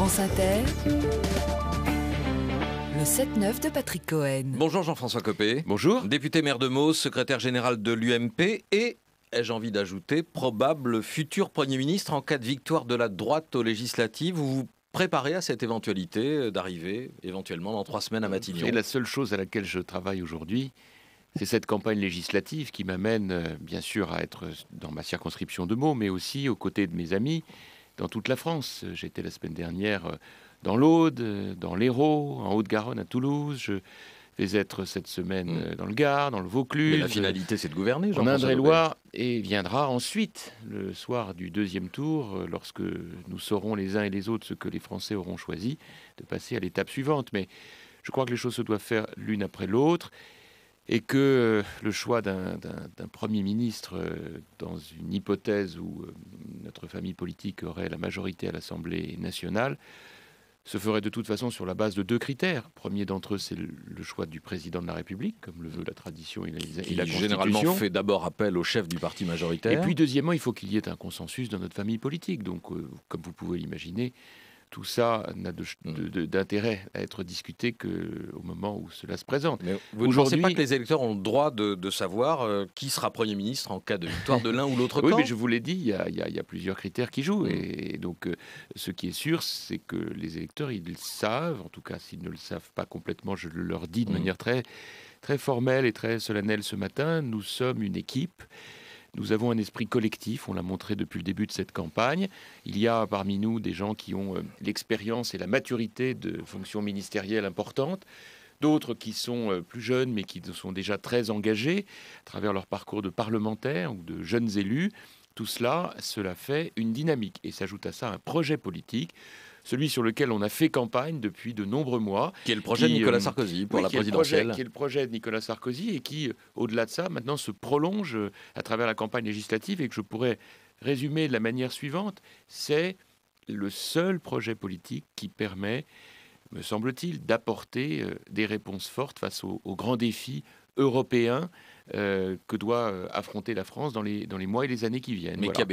France Inter. Le 7-9 de Patrick Cohen. Bonjour Jean-François Copé. Bonjour. Député maire de Meaux, secrétaire général de l'UMP et, ai-je envie d'ajouter, probable futur Premier ministre en cas de victoire de la droite aux législatives. Vous vous préparez à cette éventualité d'arriver éventuellement dans trois semaines à Matignon Et la seule chose à laquelle je travaille aujourd'hui, c'est cette campagne législative qui m'amène, euh, bien sûr, à être dans ma circonscription de Meaux, mais aussi aux côtés de mes amis dans toute la France. J'étais la semaine dernière euh, dans l'Aude, euh, dans l'Hérault, en Haute-Garonne, à Toulouse. Je vais être cette semaine hmm. euh, dans le Gard, dans le Vaucluse. la finalité, c'est de gouverner, En Indre-et-Loire, et viendra ensuite, le soir du deuxième tour, lorsque nous saurons les uns et les autres ce que les Français auront choisi, de passer à l'étape suivante. Mais je crois que les choses se doivent faire l'une après l'autre et que euh, le choix d'un Premier ministre euh, dans une hypothèse où euh, notre famille politique aurait la majorité à l'Assemblée nationale se ferait de toute façon sur la base de deux critères. premier d'entre eux, c'est le choix du président de la République, comme le veut la tradition et la, Qui généralement fait d'abord appel au chef du parti majoritaire. Et puis deuxièmement, il faut qu'il y ait un consensus dans notre famille politique. Donc, comme vous pouvez l'imaginer, tout ça n'a mm. d'intérêt à être discuté qu'au moment où cela se présente. Mais vous ne pensez pas que les électeurs ont le droit de, savoir euh, qui sera Premier ministre en cas de victoire de l'un ou l'autre Oui, mais je vous l'ai dit, il y, a plusieurs critères qui jouent. Mm. Et, donc, euh, ce qui est sûr, c'est que les électeurs, ils le savent, en tout cas s'ils ne le savent pas complètement, je le leur dis de mm. manière très formelle et très solennelle ce matin, nous sommes une équipe. Nous avons un esprit collectif, on l'a montré depuis le début de cette campagne. Il y a parmi nous des gens qui ont euh, l'expérience et la maturité de fonctions ministérielles importantes d'autres qui sont euh, plus jeunes mais qui sont déjà très engagés à travers leur parcours de parlementaires ou de jeunes élus. Tout cela, cela fait une dynamique et s'ajoute à ça un projet politique celui sur lequel on a fait campagne depuis de nombreux mois. Qui est le projet de euh, Nicolas Sarkozy pour la présidentielle. qui est le projet de Nicolas Sarkozy et qui, au-delà de ça, maintenant se prolonge euh, à travers la campagne législative et que je pourrais résumer de la manière suivante. C'est le seul projet politique qui permet, me semble-t-il, d'apporter euh, des réponses fortes face aux grands défis européens euh, que doit euh, affronter la France dans les, dans les mois et les années qui viennent. Mais qui, a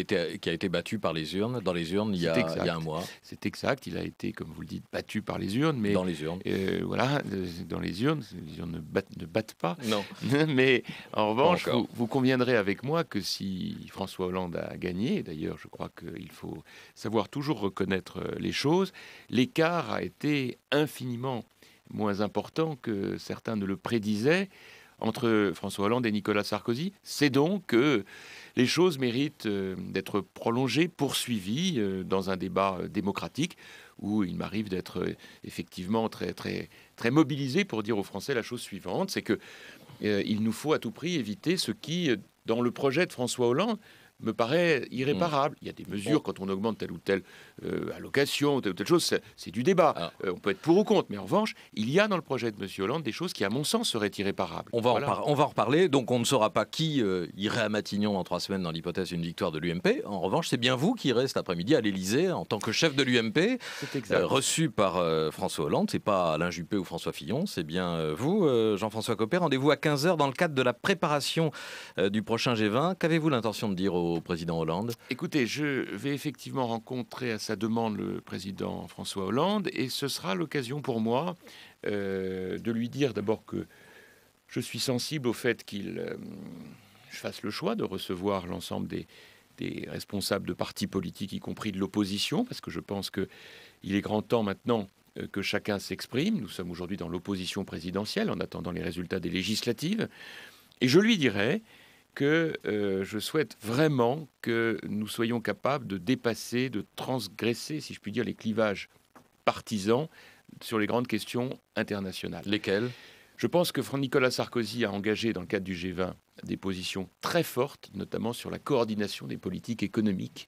été, battu par les urnes, dans les urnes, il y, a, il un mois. C'est exact, il a été, comme vous le dites, battu par les urnes. Mais, dans les urnes. Euh, voilà, dans les urnes, les urnes ne battent, pas. Non. mais en revanche, vous, vous, conviendrez avec moi que si François Hollande a gagné, d'ailleurs, je crois qu'il faut savoir toujours reconnaître les choses, l'écart a été infiniment moins important que certains ne le prédisaient entre François Hollande et Nicolas Sarkozy. C'est donc que les choses méritent euh, d'être prolongées, poursuivies euh, dans un débat euh, démocratique où il m'arrive d'être effectivement très, très, très mobilisé pour dire aux Français la chose suivante, c'est que il nous faut à tout prix éviter ce qui, dans le projet de François Hollande, me paraît irréparable. Mm. Il y a des mesures quand on augmente telle ou telle euh, allocation, telle ou telle chose, c'est du débat. Ah. Euh, on peut être pour ou contre, mais en revanche, il y a dans le projet de M. Hollande des choses qui, à mon sens, seraient irréparables. On va, en, on va en reparler, donc on ne saura pas qui euh, irait à Matignon en trois semaines dans l'hypothèse d'une victoire de l'UMP. En revanche, c'est bien vous qui irez cet après-midi à l'Elysée en tant que chef de l'UMP, reçu par François Hollande. C'est pas Alain Juppé ou François Fillon, c'est bien vous, Jean-François Copé. Rendez-vous à 15h dans le cadre de la préparation du prochain G20. Qu'avez-vous l'intention de dire aux au président Hollande Écoutez, je vais effectivement rencontrer à sa demande le président François Hollande et ce sera l'occasion pour moi euh, de lui dire d'abord que je suis sensible au fait qu'il euh, fasse le choix de recevoir l'ensemble des, responsables de partis politiques, y compris de l'opposition, parce que je pense qu'il est grand temps maintenant euh, que chacun s'exprime. Nous sommes aujourd'hui dans l'opposition présidentielle en attendant les résultats des législatives. Et je lui dirais, que euh, je souhaite vraiment que nous soyons capables de dépasser, de transgresser, si je puis dire, les clivages partisans sur les grandes questions internationales. Lesquelles Je pense que Nicolas Sarkozy a engagé dans le cadre du G20 des positions très fortes, notamment sur la coordination des politiques économiques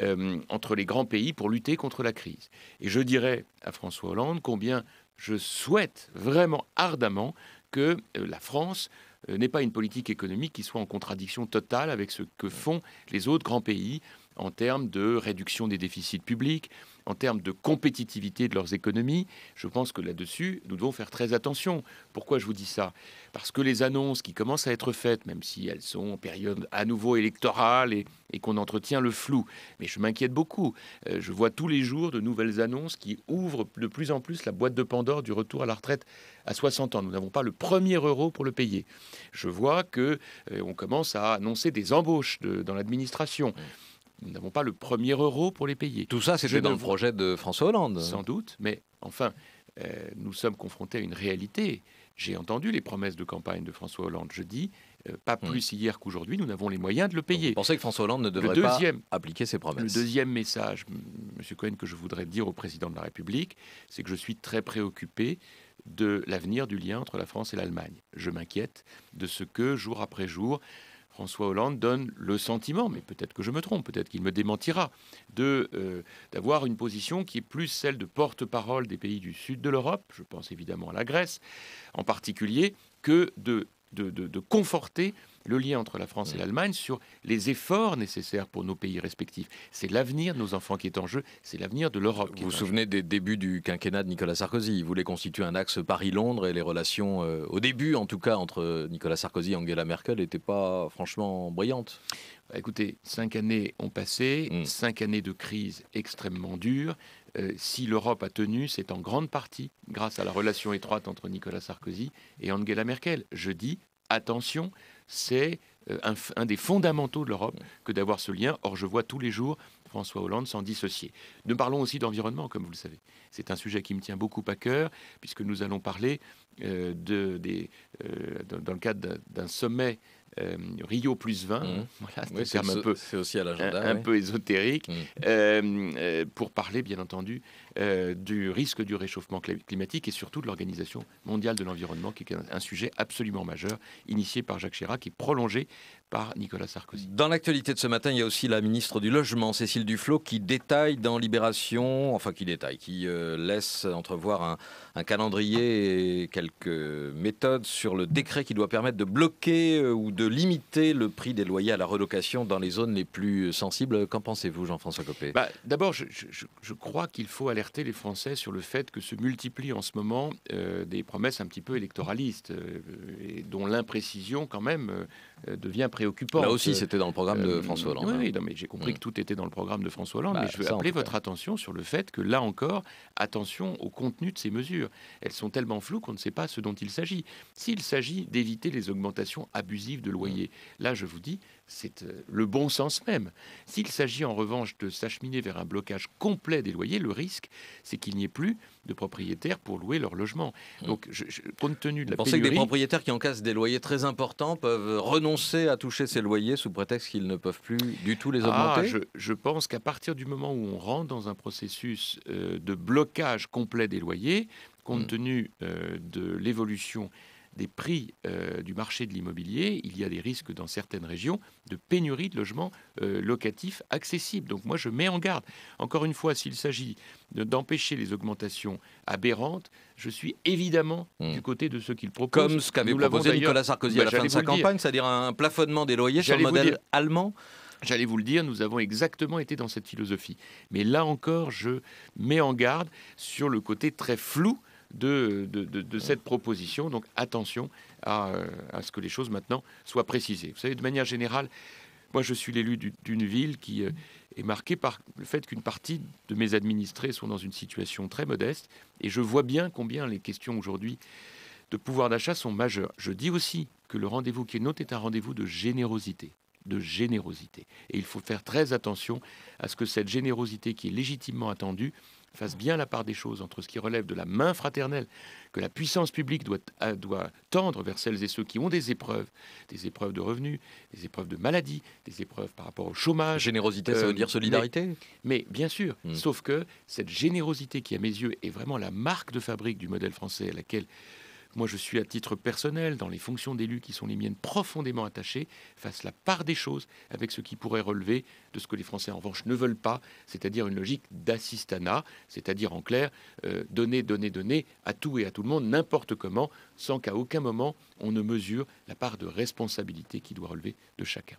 euh, entre les grands pays pour lutter contre la crise. Et je dirais à François Hollande combien je souhaite vraiment ardemment que euh, la France euh, n'est pas une politique économique qui soit en contradiction totale avec ce que font les autres grands pays en termes de réduction des déficits publics, en termes de compétitivité de leurs économies. Je pense que là-dessus, nous devons faire très attention. Pourquoi je vous dis ça Parce que les annonces qui commencent à être faites, même si elles sont en période à nouveau électorale et, qu'on entretient le flou, mais je m'inquiète beaucoup. Euh, je vois tous les jours de nouvelles annonces qui ouvrent de plus en plus la boîte de Pandore du retour à la retraite à 60 ans. Nous n'avons pas le premier euro pour le payer. Je vois que euh, on commence à annoncer des embauches dans l'administration. Nous n'avons pas le premier euro pour les payer. Tout ça, c'était dans le projet de François Hollande. Sans doute, mais enfin, euh, nous sommes confrontés à une réalité. J'ai entendu les promesses de campagne de François Hollande jeudi. Euh, pas hmm. plus hier qu'aujourd'hui, nous n'avons les moyens de le payer. pensez que François Hollande ne devrait pas appliquer ses promesses Le deuxième message, M. Cohen, que je voudrais dire au président de la République, c'est que je suis très préoccupé de l'avenir du lien entre la France et l'Allemagne. Je m'inquiète de ce que, jour après jour, François Hollande donne le sentiment, mais peut-être que je me trompe, peut-être qu'il me démentira, euh, d'avoir une position qui est plus celle de porte-parole des pays du sud de l'Europe, je pense évidemment à la Grèce en particulier, que de de, conforter le lien entre la France et mm. l'Allemagne sur les efforts nécessaires pour nos pays respectifs. C'est l'avenir de nos enfants qui est en jeu, c'est l'avenir de l'Europe. Vous vous souvenez des débuts du quinquennat de Nicolas Sarkozy Il voulait constituer un axe Paris-Londres et les relations, euh, au début en tout cas, entre Nicolas Sarkozy et Angela Merkel n'étaient pas franchement brillantes. Écoutez, cinq années ont passé, mm. cinq années de crise extrêmement dure, euh, si l'Europe a tenu, c'est en grande partie grâce à la relation étroite entre Nicolas Sarkozy et Angela Merkel. Je dis, attention, c'est euh, un, des fondamentaux de l'Europe que d'avoir ce lien. Or, je vois tous les jours François Hollande s'en dissocier. Nous parlons aussi d'environnement, comme vous le savez. C'est un sujet qui me tient beaucoup à cœur, puisque nous allons parler euh, dans, le cadre d'un sommet euh, Rio plus 20, mmh. voilà, c'est un, peu, aussi à l'agenda, un, peu ésotérique, mmh. euh, euh, pour parler bien entendu du risque du réchauffement climatique et surtout de l'Organisation mondiale de l'environnement, qui est un, sujet absolument majeur, initié par Jacques Chirac et prolongé par Nicolas Sarkozy. Dans l'actualité de ce matin, il y a aussi la ministre du Logement, Cécile Duflot, qui détaille dans Libération, enfin qui détaille, qui laisse entrevoir un, un calendrier et quelques méthodes sur le décret qui doit permettre de bloquer ou de limiter le prix des loyers à la relocation dans les zones les plus sensibles. Qu'en pensez-vous, Jean-François Copé bah, D'abord, je, crois qu'il faut alerter les Français sur le fait que se multiplient en ce moment euh, des promesses un petit peu électoralistes, euh, et dont l'imprécision, quand même, euh, devient préoccupante. Là aussi, c'était dans le programme de François Hollande. Hein. Oui, non, mais j'ai compris que mm. tout était dans le programme de François Hollande, bah, mais je veux appeler votre attention sur le fait que, là encore, attention au contenu de ces mesures. Elles sont tellement floues qu'on ne sait pas ce dont il s'agit. S'il s'agit d'éviter les augmentations abusives de voyez, Là, je vous dis, c'est euh, le bon sens même. S'il s'agit en revanche de s'acheminer vers un blocage complet des loyers, le risque, c'est qu'il n'y ait plus de propriétaires pour louer leur logement. Mm. Donc, je, compte tenu de Vous la pensez que des propriétaires qui encassent des loyers très importants peuvent renoncer à toucher ces loyers sous prétexte qu'ils ne peuvent plus du tout les ah, augmenter ah, je, pense qu'à partir du moment où on rentre dans un processus euh, de blocage complet des loyers, compte mm. tenu euh, de l'évolution des prix euh, du marché de l'immobilier, il y a des risques dans certaines régions de pénurie de logements euh, locatifs accessibles. Donc moi, je mets en garde. Encore une fois, s'il s'agit d'empêcher les augmentations aberrantes, je suis évidemment hmm. du côté de ceux qui le proposent. Comme ce qu'avait proposé Nicolas Sarkozy à bah, la fin de sa campagne, c'est-à-dire un plafonnement des loyers sur le modèle allemand. J'allais vous le dire, nous avons exactement été dans cette philosophie. Mais là encore, je mets en garde sur le côté très flou de, cette proposition. Donc attention à, euh, à, ce que les choses maintenant soient précisées. Vous savez, de manière générale, moi je suis l'élu d'une ville qui euh, est marquée par le fait qu'une partie de mes administrés sont dans une situation très modeste et je vois bien combien les questions aujourd'hui de pouvoir d'achat sont majeures. Je dis aussi que le rendez-vous qui est noté est un rendez-vous de générosité de générosité. Et il faut faire très attention à ce que cette générosité qui est légitimement attendue fasse bien la part des choses entre ce qui relève de la main fraternelle, que la puissance publique doit, euh, tendre vers celles et ceux qui ont des épreuves, des épreuves de revenus, des épreuves de maladie, des épreuves par rapport au chômage. Générosité, ça veut euh, dire solidarité Mais, bien sûr, hmm. sauf que cette générosité qui, à mes yeux, est vraiment la marque de fabrique du modèle français à laquelle moi, je suis à titre personnel, dans les fonctions d'élus qui sont les miennes, profondément attaché, face la part des choses avec ce qui pourrait relever de ce que les Français, en revanche, ne veulent pas, c'est-à-dire une logique d'assistanat, c'est-à-dire, en clair, euh, donner, donner, donner à tout et à tout le monde, n'importe comment, sans qu'à aucun moment on ne mesure la part de responsabilité qui doit relever de chacun.